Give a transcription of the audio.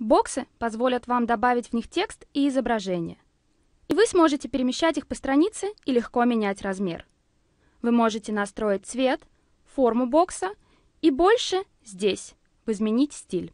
Боксы позволят вам добавить в них текст и изображение. И вы сможете перемещать их по странице и легко менять размер. Вы можете настроить цвет, форму бокса и больше здесь, в «Изменить стиль».